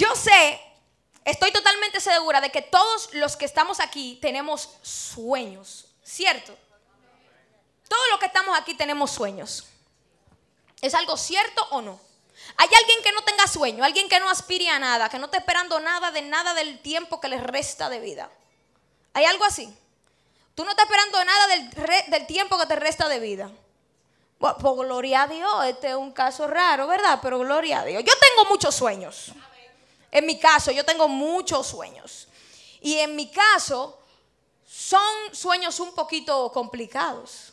Yo sé, estoy totalmente segura de que todos los que estamos aquí tenemos sueños, ¿cierto? Todos los que estamos aquí tenemos sueños. ¿Es algo cierto o no? Hay alguien que no tenga sueño, alguien que no aspire a nada, que no está esperando nada de nada del tiempo que le resta de vida. ¿Hay algo así? Tú no estás esperando nada del, tiempo que te resta de vida. por pues, gloria a Dios, este es un caso raro, ¿verdad? Pero gloria a Dios. Yo tengo muchos sueños. En mi caso, yo tengo muchos sueños. Y en mi caso, son sueños un poquito complicados.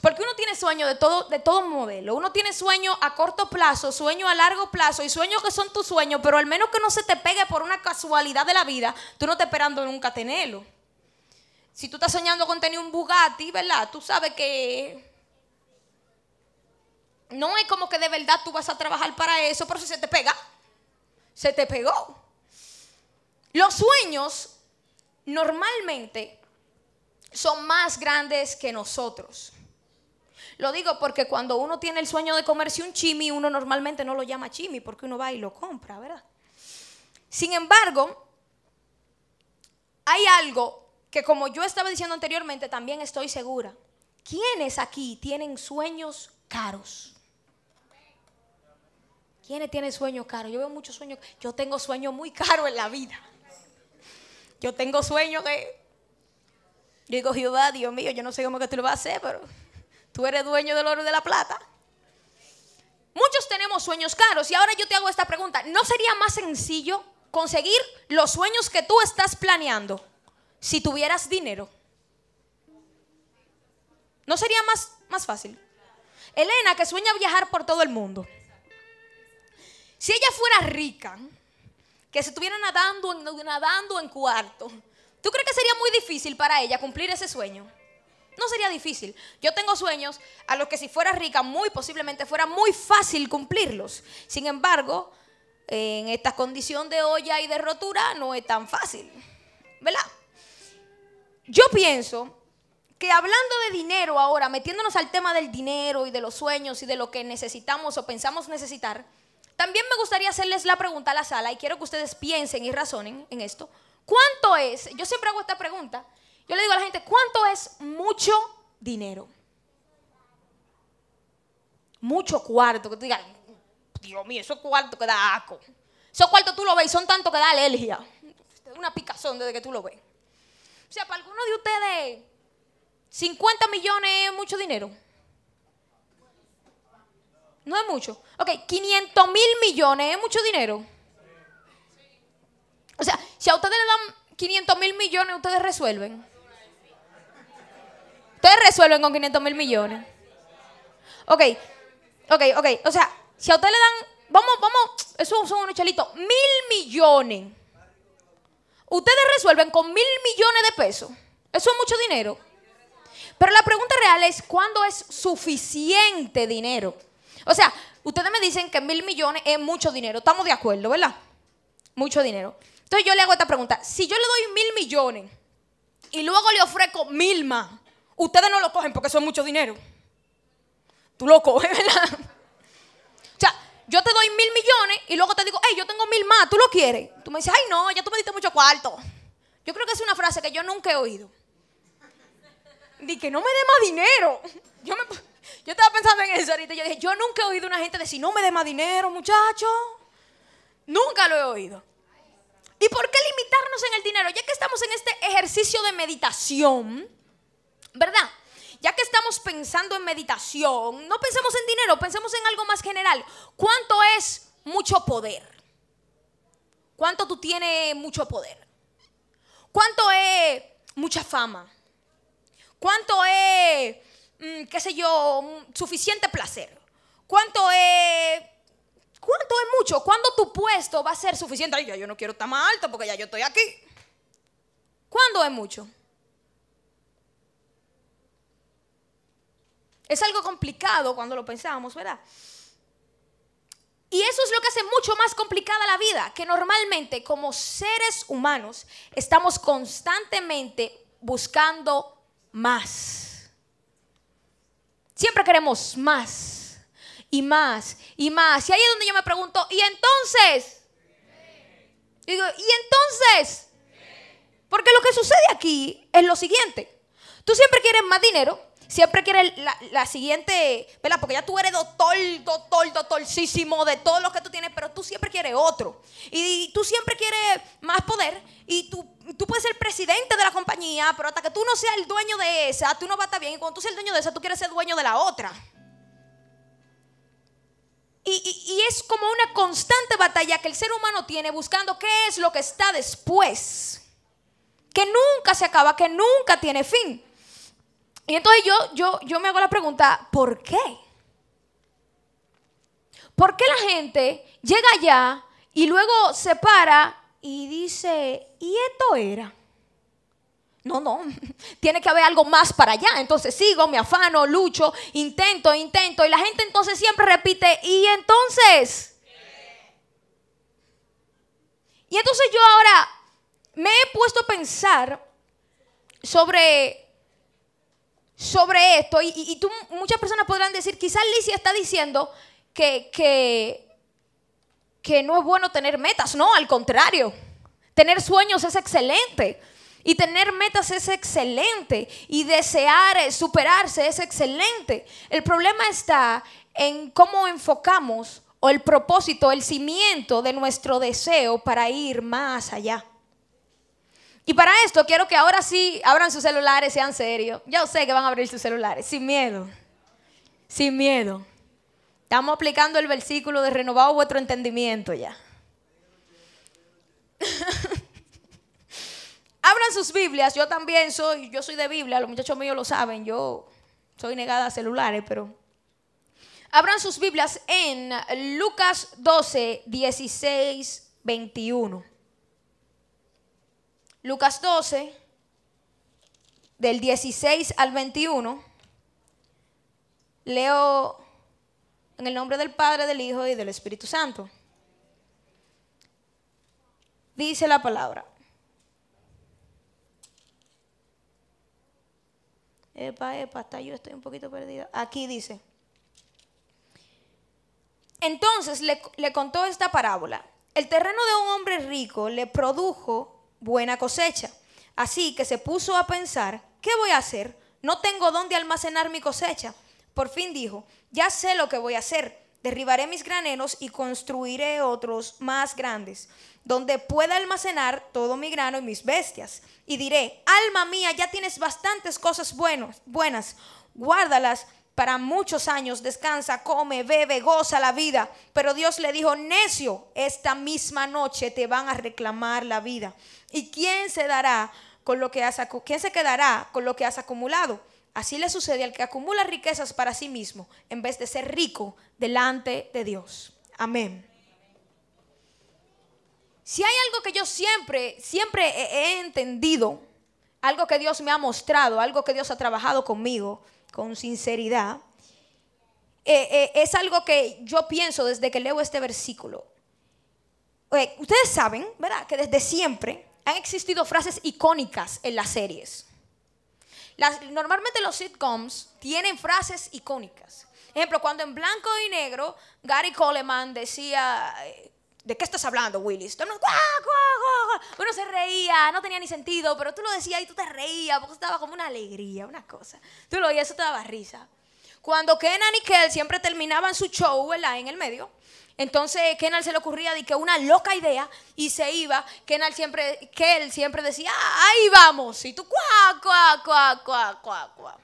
Porque uno tiene sueños de todo, de todo modelo. Uno tiene sueños a corto plazo, sueños a largo plazo y sueños que son tus sueños, pero al menos que no se te pegue por una casualidad de la vida, tú no te esperando nunca tenerlo. Si tú estás soñando con tener un Bugatti, ¿verdad? Tú sabes que no es como que de verdad tú vas a trabajar para eso, pero si se te pega, se te pegó. Los sueños normalmente son más grandes que nosotros. Lo digo porque cuando uno tiene el sueño de comerse un chimi, uno normalmente no lo llama chimi porque uno va y lo compra, ¿verdad? Sin embargo, hay algo que como yo estaba diciendo anteriormente, también estoy segura. ¿Quiénes aquí tienen sueños caros? ¿Quiénes tienen sueños caros? Yo veo muchos sueños. Yo tengo sueños muy caros en la vida. Yo tengo sueños que. Yo digo, Jehová, Dios mío, yo no sé cómo que tú lo vas a hacer, pero tú eres dueño del oro y de la plata. Muchos tenemos sueños caros. Y ahora yo te hago esta pregunta: ¿No sería más sencillo conseguir los sueños que tú estás planeando si tuvieras dinero? ¿No sería más, más fácil? Elena, que sueña viajar por todo el mundo. Si ella fuera rica, que se estuviera nadando en, nadando en cuarto, ¿tú crees que sería muy difícil para ella cumplir ese sueño? No sería difícil. Yo tengo sueños a los que si fuera rica, muy posiblemente fuera muy fácil cumplirlos. Sin embargo, en esta condición de olla y de rotura no es tan fácil. ¿Verdad? Yo pienso que hablando de dinero ahora, metiéndonos al tema del dinero y de los sueños y de lo que necesitamos o pensamos necesitar, también me gustaría hacerles la pregunta a la sala y quiero que ustedes piensen y razonen en esto. ¿Cuánto es? Yo siempre hago esta pregunta. Yo le digo a la gente, ¿cuánto es mucho dinero? Mucho cuarto. Que tú digas, Dios mío, esos cuartos que da aco. Esos cuartos tú lo ves y son tanto que da alergia. Una picazón desde que tú lo ves. O sea, para alguno de ustedes, 50 millones es mucho dinero. No es mucho. Ok, 500 mil millones, ¿es mucho dinero? O sea, si a ustedes le dan 500 mil millones, ustedes resuelven. Ustedes resuelven con 500 mil millones. Ok, ok, ok. O sea, si a ustedes le dan, vamos, vamos, eso son un chelitos, mil millones. Ustedes resuelven con mil millones de pesos. Eso es mucho dinero. Pero la pregunta real es, ¿cuándo es suficiente dinero? O sea, ustedes me dicen que mil millones es mucho dinero. Estamos de acuerdo, ¿verdad? Mucho dinero. Entonces yo le hago esta pregunta. Si yo le doy mil millones y luego le ofrezco mil más, ustedes no lo cogen porque eso es mucho dinero. Tú lo coges, ¿verdad? O sea, yo te doy mil millones y luego te digo, hey, yo tengo mil más, ¿tú lo quieres? Tú me dices, ay, no, ya tú me diste mucho cuarto. Yo creo que es una frase que yo nunca he oído. Di que no me dé más dinero. Yo me... Yo estaba pensando en eso ahorita. Yo dije, yo nunca he oído a una gente decir, no me dé más dinero, muchacho. Nunca lo he oído. ¿Y por qué limitarnos en el dinero? Ya que estamos en este ejercicio de meditación, ¿verdad? Ya que estamos pensando en meditación, no pensemos en dinero, pensemos en algo más general. ¿Cuánto es mucho poder? ¿Cuánto tú tienes mucho poder? ¿Cuánto es mucha fama? ¿Cuánto es Mm, qué sé yo, mm, suficiente placer? ¿Cuánto es... ¿Cuánto es mucho? ¿Cuándo tu puesto va a ser suficiente? Ay, ya yo no quiero estar más alto porque ya yo estoy aquí. ¿Cuándo es mucho? Es algo complicado cuando lo pensábamos, ¿verdad? Y eso es lo que hace mucho más complicada la vida, que normalmente como seres humanos estamos constantemente buscando más. Siempre queremos más y más y más. Y ahí es donde yo me pregunto, ¿y entonces? Y digo, ¿y entonces? Porque lo que sucede aquí es lo siguiente. Tú siempre quieres más dinero, siempre quiere la, siguiente, ¿verdad? Porque ya tú eres doctor, doctor, doctorcísimo de todo lo que tú tienes, pero tú siempre quieres otro. Y, tú siempre quieres más poder y tú, puedes ser presidente de la compañía, pero hasta que tú no seas el dueño de esa, tú no vas a estar bien. Y cuando tú seas el dueño de esa, tú quieres ser dueño de la otra. Y, y, es como una constante batalla que el ser humano tiene buscando qué es lo que está después. Que nunca se acaba, que nunca tiene fin. Y entonces yo, yo, yo me hago la pregunta, ¿por qué? ¿Por qué la gente llega allá y luego se para y dice, ¿y esto era? No, no, tiene que haber algo más para allá. Entonces sigo, me afano, lucho, intento, intento. Y la gente entonces siempre repite, ¿y entonces? Y entonces yo ahora me he puesto a pensar sobre sobre esto, y, tú, muchas personas podrán decir, quizás Licia está diciendo que, que, que no es bueno tener metas, no, al contrario, tener sueños es excelente. Y tener metas es excelente. Y desear eh, superarse es excelente. El problema está en cómo enfocamos o el propósito, el cimiento de nuestro deseo para ir más allá. Y para esto quiero que ahora sí abran sus celulares, sean serios. Ya sé que van a abrir sus celulares, sin miedo. Sin miedo. Estamos aplicando el versículo de renovado vuestro entendimiento ya. Abran sus Biblias, yo también soy, yo soy de Biblia, los muchachos míos lo saben, yo soy negada a celulares, pero abran sus Biblias en Lucas 12, 16, 21. Lucas 12, del 16 al 21. Leo en el nombre del Padre, del Hijo y del Espíritu Santo. Dice la palabra. Epa, epa, hasta yo estoy un poquito perdida. Aquí dice. Entonces le, le contó esta parábola. El terreno de un hombre rico le produjo buena cosecha. Así que se puso a pensar, ¿qué voy a hacer? No tengo dónde almacenar mi cosecha. Por fin dijo, ya sé lo que voy a hacer. Derribaré mis graneros y construiré otros más grandes, donde pueda almacenar todo mi grano y mis bestias. Y diré, alma mía, ya tienes bastantes cosas buenas, guárdalas para muchos años, descansa, come, bebe, goza la vida. Pero Dios le dijo, necio, esta misma noche te van a reclamar la vida. ¿Y quién se dará con lo que has, se quedará con lo que has acumulado? Así le sucede al que acumula riquezas para sí mismo, en vez de ser rico delante de Dios. Amén. Si hay algo que yo siempre, siempre he entendido, algo que Dios me ha mostrado, algo que Dios ha trabajado conmigo, con sinceridad, eh, eh, es algo que yo pienso desde que leo este versículo. Eh, ustedes saben, ¿verdad?, que desde siempre han existido frases icónicas en las series. normalmente los sitcoms tienen frases icónicas. Ejemplo, cuando en blanco y negro Gary Coleman decía, ¿De qué estás hablando, Willis? Bueno, se reía, no tenía ni sentido, pero tú lo decías y tú te reías, porque estaba como una alegría, una cosa. Tú lo oías, eso te daba risa. Cuando Kenan y Kel siempre terminaban su show, En el medio. Entonces Kenan se le ocurría de que una loca idea y se iba. Kenan siempre, siempre decía, ah, ahí vamos. Y tú, cuá, cuá, cuá, cuá, cuá, cuá.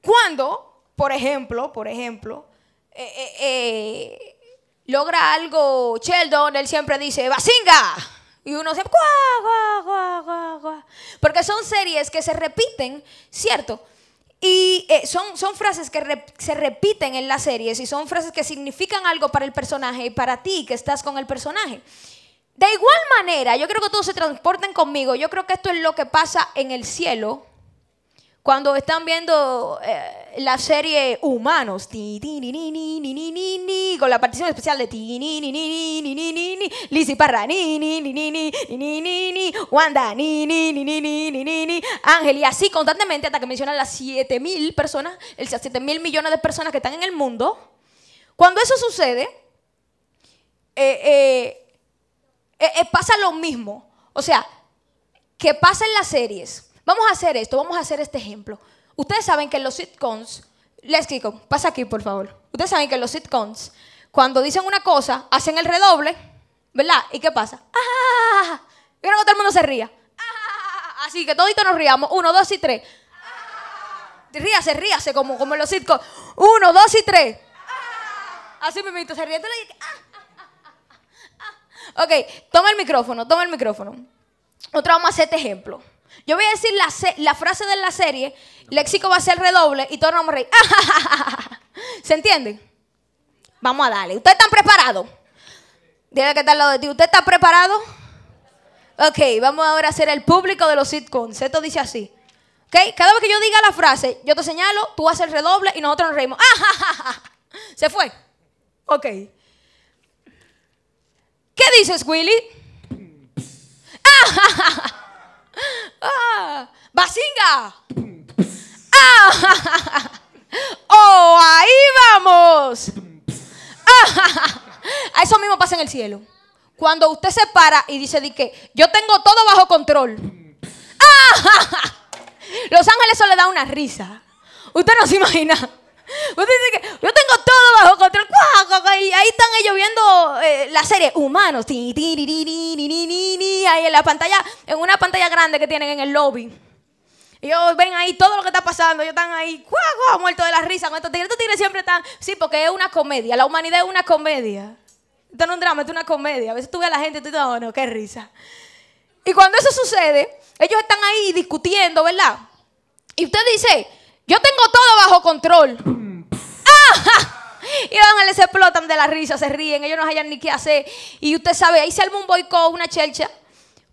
Cuando, por ejemplo, por ejemplo, eh, eh, eh, logra algo Sheldon, él siempre dice, ¡Basinga! Y uno se, ¡Guau, Porque son series que se repiten, ¿cierto? Y eh, son, son frases que se repiten en las series y son frases que significan algo para el personaje y para ti que estás con el personaje. De igual manera, yo creo que todos se transporten conmigo. Yo creo que esto es lo que pasa en el cielo cuando están viendo la serie Humanos, con la partición especial de ti, Parra, Wanda, Ángel, y así constantemente hasta que mencionan las 7 mil personas, el 7 mil millones de personas que están en el mundo. Cuando eso sucede, pasa lo mismo. O sea, ¿qué pasa en las series Vamos a hacer esto, vamos a hacer este ejemplo. Ustedes saben que los sitcoms, les digo, pasa aquí por favor. Ustedes saben que los sitcoms, cuando dicen una cosa, hacen el redoble, ¿verdad? ¿Y qué pasa? ¡Ah! que todo el mundo se ría. Así que todito nos riamos. Uno, dos y tres. se Ríase, ríase, como, como en los sitcoms. Uno, dos y tres. Así me se ríe. Ok, toma el micrófono, toma el micrófono. Otra vamos a hacer este ejemplo. Yo voy a decir la, frase de la serie, léxico va a ser redoble y todos nos vamos a reír. ¿Se entiende? Vamos a darle. ¿Ustedes están preparados? Dile que está al lado de ti. ¿Usted está preparado? Ok, vamos ahora a hacer el público de los sitcoms. Esto dice así. ¿Ok? Cada vez que yo diga la frase, yo te señalo, tú haces el redoble y nosotros nos reímos. ¡Ah, Se fue. Ok. ¿Qué dices, Willy? ¡Ah, ¡Ah! ¡Basinga! ¡Ah! ¡Oh, ahí vamos! ¡Ah! A eso mismo pasa en el cielo. Cuando usted se para y dice di que yo tengo todo bajo control. Los ángeles solo le da una risa. Usted no se imagina. Usted dice que yo tengo todo bajo control. Y ahí están ellos viendo eh, la serie Humanos. Ahí en la pantalla, en una pantalla grande que tienen en el lobby. Ellos ven ahí todo lo que está pasando. Ellos están ahí, Muertos de la risa estos tigres. siempre están. Sí, porque es una comedia. La humanidad es una comedia. Esto no es un drama, esto es una comedia. A veces tú ves a la gente y tú dices, oh no, qué risa. Y cuando eso sucede, ellos están ahí discutiendo, ¿verdad? Y usted dice, yo tengo todo bajo control. Y van, les explotan de la risa, se ríen, ellos no hallan ni qué hacer. Y usted sabe, ahí se arma un boicot, una chelcha.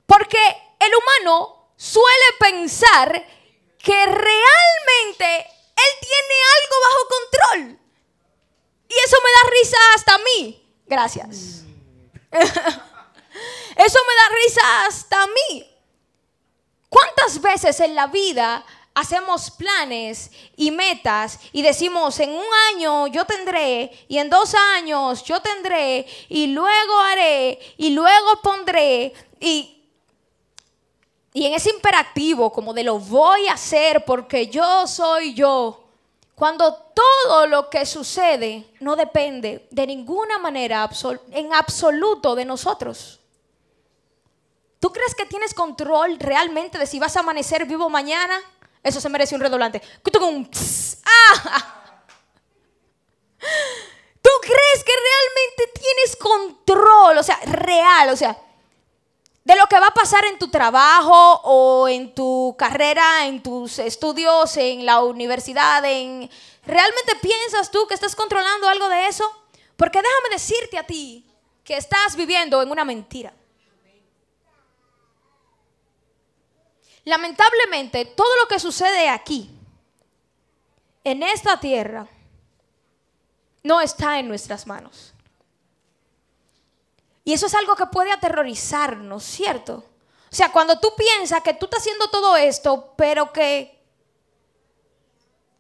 Porque el humano suele pensar que realmente él tiene algo bajo control. Y eso me da risa hasta a mí. Gracias. eso me da risa hasta a mí. ¿Cuántas veces en la vida hacemos planes y metas y decimos, en un año yo tendré y en dos años yo tendré y luego haré y luego pondré y... en ese imperativo, como de lo voy a hacer porque yo soy yo, cuando todo lo que sucede no depende de ninguna manera en absoluto de nosotros. ¿Tú crees que tienes control realmente de si vas a amanecer vivo mañana? Eso se merece un redoblante. Ah, ah. ¿Tú crees que realmente tienes control? O sea, real, o sea, de lo que va a pasar en tu trabajo o en tu carrera, en tus estudios, en la universidad, en... ¿Realmente piensas tú que estás controlando algo de eso? Porque déjame decirte a ti que estás viviendo en una mentira. Lamentablemente, todo lo que sucede aquí, en esta tierra, no está en nuestras manos. Y eso es algo que puede aterrorizarnos, ¿cierto? O sea, cuando tú piensas que tú estás haciendo todo esto, pero que,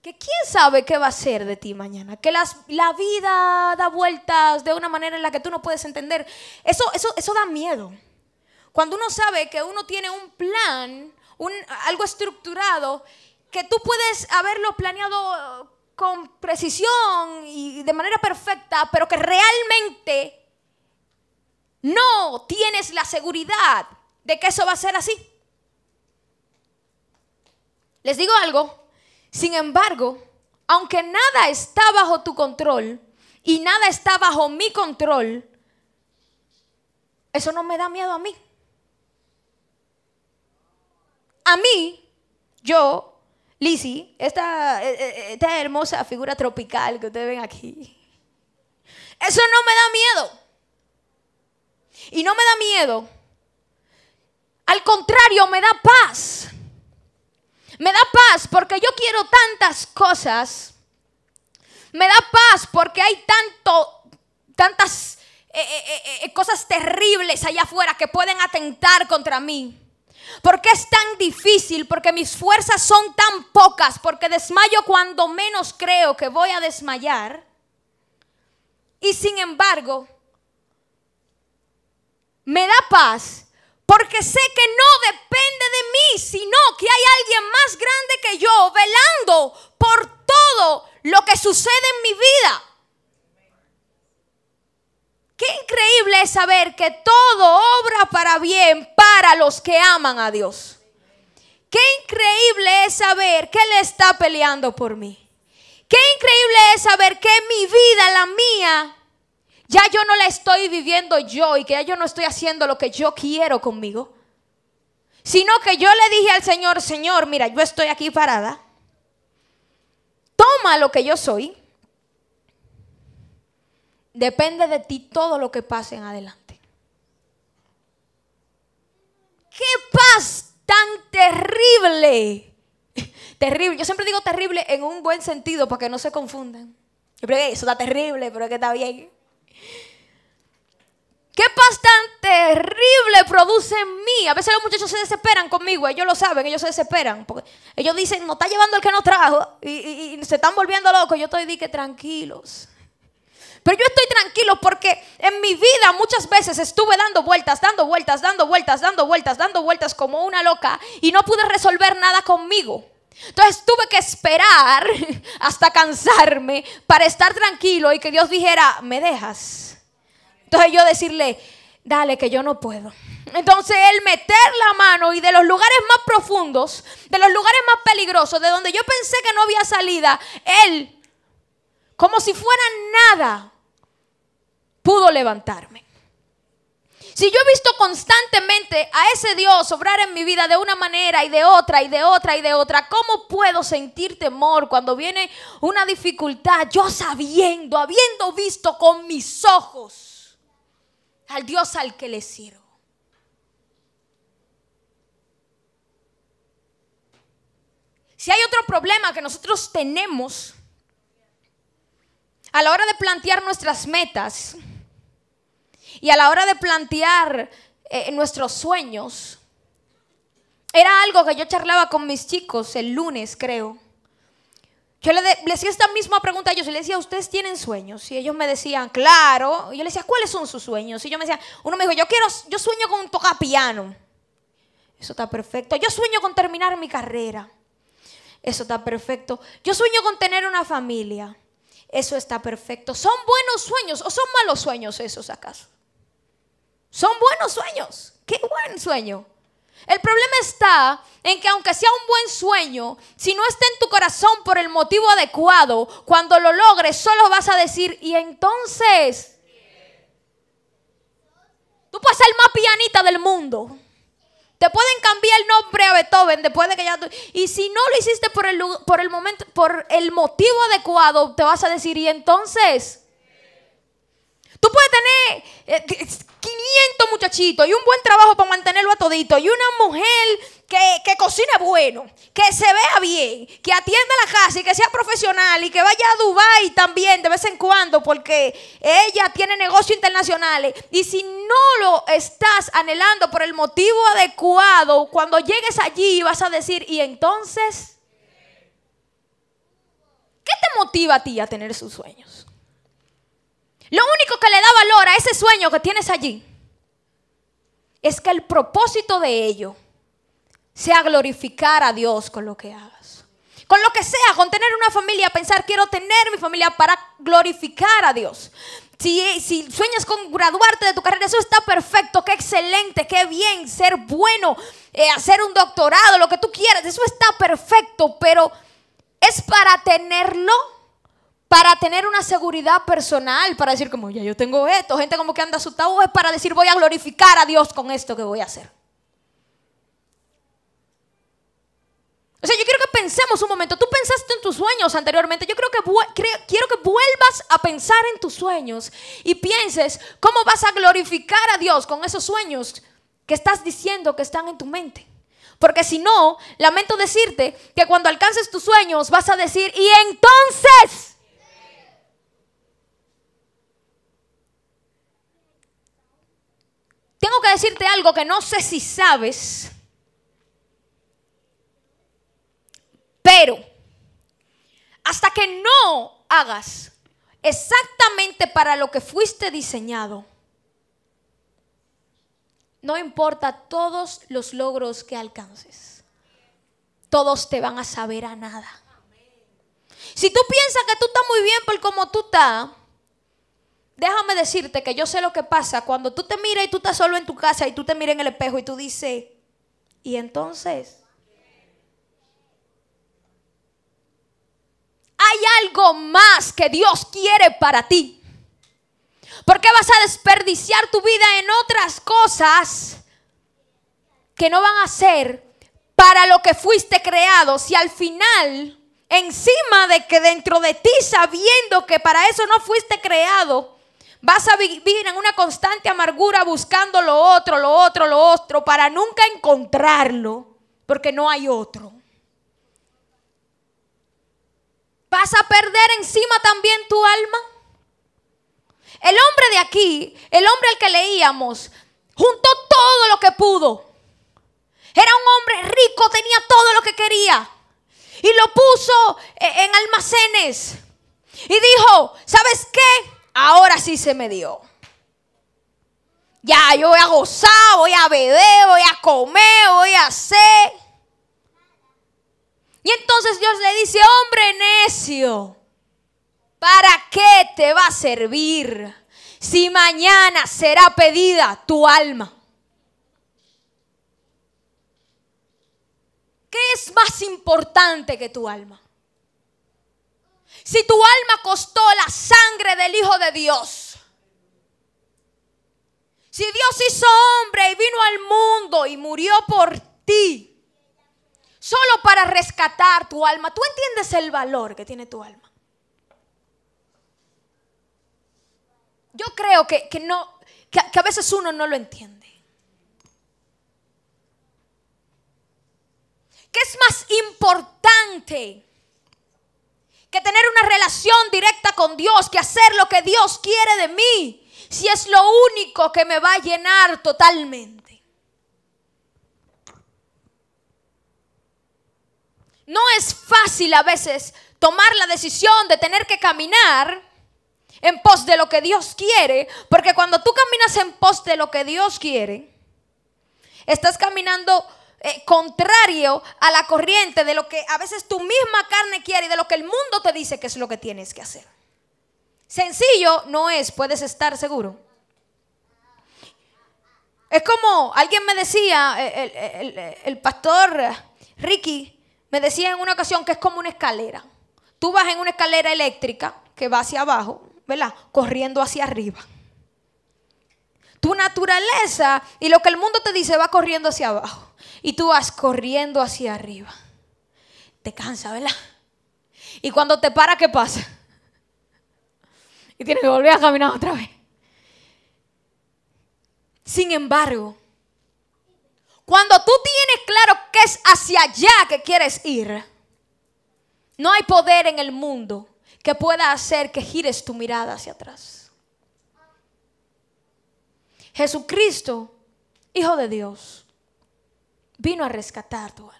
que quién sabe qué va a ser de ti mañana, que la vida da vueltas de una manera en la que tú no puedes entender, eso, eso, eso da miedo. Cuando uno sabe que uno tiene un plan un, algo estructurado que tú puedes haberlo planeado con precisión y de manera perfecta, pero que realmente no tienes la seguridad de que eso va a ser así. Les digo algo, sin embargo, aunque nada está bajo tu control y nada está bajo mi control, eso no me da miedo a mí a mí, yo, Lizzie, eh, eh, eh, esta, hermosa figura tropical que ustedes ven aquí, eso no me da miedo. Y no me da miedo. Al contrario, me da paz. Me da paz porque yo quiero tantas cosas. Me da paz porque hay tanto, tantas cosas terribles allá afuera que pueden atentar contra mí. ¿Por qué es tan difícil? Porque mis fuerzas son tan pocas, porque desmayo cuando menos creo que voy a desmayar. Y sin embargo, me da paz porque sé que no depende de mí, sino que hay alguien más grande que yo velando por todo lo que sucede en mi vida. Qué increíble es saber que todo obra para bien para los que aman a Dios. Qué increíble es saber que Él está peleando por mí. Qué increíble es saber que mi vida, la mía, ya yo no la estoy viviendo yo y que ya yo no estoy haciendo lo que yo quiero conmigo. Sino que yo le dije al Señor, Señor, mira, yo estoy aquí parada. Toma lo que yo soy Depende de ti todo lo que pase en adelante. ¡Qué paz tan terrible! Terrible. Yo siempre digo terrible en un buen sentido para que no se confundan. eso está terrible, pero es que está bien. ¿Qué paz tan terrible produce en mí? A veces los muchachos se desesperan conmigo, ellos lo saben, ellos se desesperan. Porque ellos dicen, nos está llevando el que nos trajo y, se están volviendo locos. Yo estoy, que tranquilos. Pero yo estoy tranquilo porque en mi vida muchas veces estuve dando vueltas, dando vueltas, dando vueltas, dando vueltas, dando vueltas como una loca y no pude resolver nada conmigo. Entonces tuve que esperar hasta cansarme para estar tranquilo y que Dios dijera, me dejas. Entonces yo decirle, dale que yo no puedo. Entonces el meter la mano y de los lugares más profundos, de los lugares más peligrosos, de donde yo pensé que no había salida, él, como si fuera nada, pudo levantarme. Si yo he visto constantemente a ese Dios obrar en mi vida de una manera y de otra y de otra y de otra, ¿cómo puedo sentir temor cuando viene una dificultad? Yo sabiendo, habiendo visto con mis ojos al Dios al que le sirvo. Si hay otro problema que nosotros tenemos a la hora de plantear nuestras metas, y a la hora de plantear eh, nuestros sueños, era algo que yo charlaba con mis chicos el lunes, creo. Yo les, hacía esta misma pregunta a ellos y les decía, ¿ustedes tienen sueños? Y ellos me decían, claro. Y yo les decía, ¿cuáles son sus sueños? Y yo me decía, uno me dijo, yo quiero, yo sueño con tocar piano. Eso está perfecto. Yo sueño con terminar mi carrera. Eso está perfecto. Yo sueño con tener una familia. Eso está perfecto. ¿Son buenos sueños o son malos sueños esos acaso? Son buenos sueños. Qué buen sueño. El problema está en que aunque sea un buen sueño, si no está en tu corazón por el motivo adecuado, cuando lo logres solo vas a decir, y entonces, tú puedes ser más pianita del mundo. Te pueden cambiar el nombre a Beethoven después de que ya... Y si no lo hiciste por el, por el momento, por el motivo adecuado, te vas a decir, y entonces... Tú puedes tener 500 eh, muchachitos y un buen trabajo para mantenerlo a todito y una mujer que, que, cocine bueno, que se vea bien, que atienda la casa y que sea profesional y que vaya a Dubai también de vez en cuando porque ella tiene negocios internacionales. Y si no lo estás anhelando por el motivo adecuado, cuando llegues allí vas a decir, ¿y entonces? ¿Qué te motiva a ti a tener sus sueños? Lo único que le da valor a ese sueño que tienes allí es que el propósito de ello sea glorificar a Dios con lo que hagas. Con lo que sea, con tener una familia, pensar quiero tener mi familia para glorificar a Dios. Si, sueñas con graduarte de tu carrera, eso está perfecto, qué excelente, qué bien, ser bueno, eh, hacer un doctorado, lo que tú quieras, eso está perfecto, pero es para tenerlo para tener una seguridad personal, para decir como, ya yo tengo esto, gente como que anda su asustado, es para decir voy a glorificar a Dios con esto que voy a hacer. O sea, yo quiero que pensemos un momento. Tú pensaste en tus sueños anteriormente. Yo creo que quiero que vuelvas a pensar en tus sueños y pienses cómo vas a glorificar a Dios con esos sueños que estás diciendo que están en tu mente. Porque si no, lamento decirte que cuando alcances tus sueños vas a decir, y entonces, Tengo que decirte algo que no sé si sabes, pero hasta que no hagas exactamente para lo que fuiste diseñado, no importa todos los logros que alcances, todos te van a saber a nada. Si tú piensas que tú estás muy bien por como tú estás, déjame decirte que yo sé lo que pasa cuando tú te miras y tú estás solo en tu casa y tú te miras en el espejo y tú dices, y entonces, hay algo más que Dios quiere para ti. ¿Por qué vas a desperdiciar tu vida en otras cosas que no van a ser para lo que fuiste creado si al final, encima de que dentro de ti, sabiendo que para eso no fuiste creado, Vas a vivir en una constante amargura buscando lo otro, lo otro, lo otro, para nunca encontrarlo, porque no hay otro. Vas a perder encima también tu alma. El hombre de aquí, el hombre al que leíamos, juntó todo lo que pudo. Era un hombre rico, tenía todo lo que quería. Y lo puso eh, en almacenes. Y dijo, ¿sabes qué? ahora sí se me dio. Ya, yo voy a gozar, voy a beber, voy a comer, voy a hacer. Y entonces Dios le dice, hombre necio, ¿para qué te va a servir si mañana será pedida tu alma? ¿Qué es más importante que tu alma? Si tu alma costó la sangre del Hijo de Dios. Si Dios hizo hombre y vino al mundo y murió por ti. Solo para rescatar tu alma. Tú entiendes el valor que tiene tu alma. Yo creo que, no, que, a veces uno no lo entiende. ¿Qué es más importante? que tener una relación directa con Dios, que hacer lo que Dios quiere de mí, si es lo único que me va a llenar totalmente. No es fácil a veces tomar la decisión de tener que caminar en pos de lo que Dios quiere, porque cuando tú caminas en pos de lo que Dios quiere, estás caminando eh, contrario a la corriente de lo que a veces tu misma carne quiere y de lo que el mundo te dice que es lo que tienes que hacer. Sencillo no es, puedes estar seguro. Es como alguien me decía, el, el pastor Ricky me decía en una ocasión que es como una escalera. Tú vas en una escalera eléctrica que va hacia abajo, ¿verdad? Corriendo hacia arriba tu naturaleza y lo que el mundo te dice va corriendo hacia abajo y tú vas corriendo hacia arriba. Te cansa, ¿verdad? Y cuando te para, ¿qué pasa? Y tienes que volver a caminar otra vez. Sin embargo, cuando tú tienes claro que es hacia allá que quieres ir, no hay poder en el mundo que pueda hacer que gires tu mirada hacia atrás. Jesucristo, Hijo de Dios, vino a rescatar tu alma.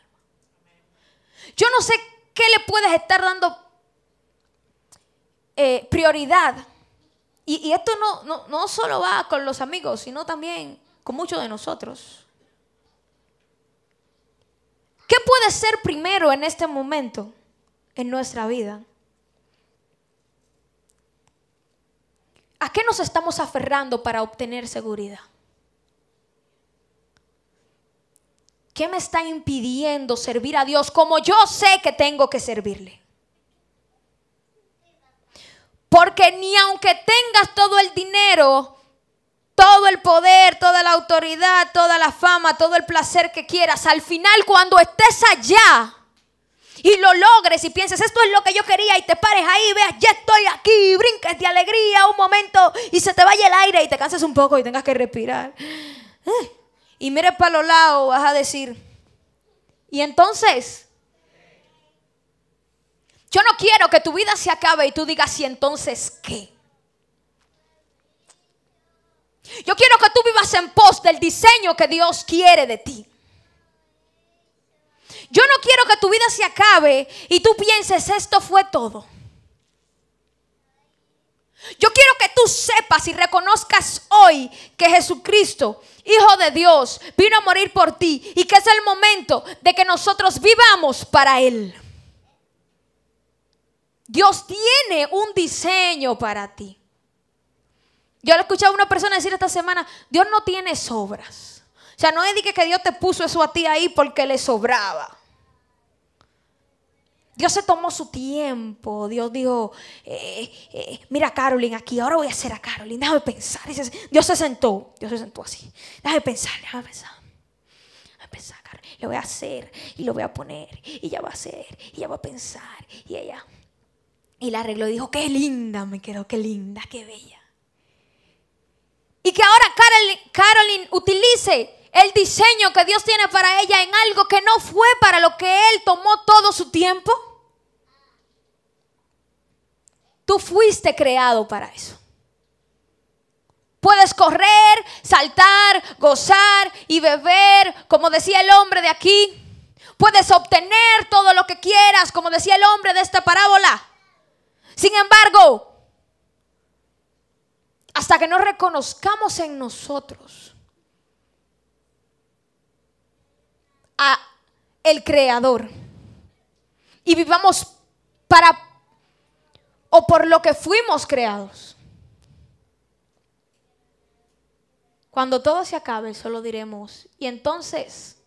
Yo no sé qué le puedes estar dando eh, prioridad. Y, esto no, no, no solo va con los amigos, sino también con muchos de nosotros. ¿Qué puede ser primero en este momento en nuestra vida? ¿A qué nos estamos aferrando para obtener seguridad? ¿Qué me está impidiendo servir a Dios como yo sé que tengo que servirle? Porque ni aunque tengas todo el dinero, todo el poder, toda la autoridad, toda la fama, todo el placer que quieras, al final cuando estés allá, y lo logres y pienses, esto es lo que yo quería y te pares ahí, veas, ya estoy aquí, y brinques de alegría un momento y se te vaya el aire y te canses un poco y tengas que respirar. y mires para los lados, vas a decir, y entonces, yo no quiero que tu vida se acabe y tú digas, ¿y entonces qué? Yo quiero que tú vivas en pos del diseño que Dios quiere de ti. Yo no quiero que tu vida se acabe y tú pienses, esto fue todo. Yo quiero que tú sepas y reconozcas hoy que Jesucristo, Hijo de Dios, vino a morir por ti y que es el momento de que nosotros vivamos para Él. Dios tiene un diseño para ti. Yo le he escuchado a una persona decir esta semana, Dios no tiene sobras. O sea, no es que Dios te puso eso a ti ahí porque le sobraba. Dios se tomó su tiempo. Dios dijo, eh, eh, mira a Carolyn aquí, ahora voy a hacer a Carolyn, déjame pensar. Dios se sentó, Dios se sentó así. Déjame pensar, déjame pensar. Déjame pensar, Carolyn. Lo voy a hacer y lo voy a poner. Y ya va a hacer, y ya va a pensar. Y ella. Y la arregló y dijo, qué linda me quedó, qué linda, qué bella. Y que ahora Carolyn, Carolyn utilice el diseño que Dios tiene para ella en algo que no fue para lo que Él tomó todo su tiempo? Tú fuiste creado para eso. Puedes correr, saltar, gozar y beber, como decía el hombre de aquí. Puedes obtener todo lo que quieras, como decía el hombre de esta parábola. Sin embargo, hasta que no reconozcamos en nosotros el creador. Y vivamos para o por lo que fuimos creados. Cuando todo se acabe, solo diremos, y entonces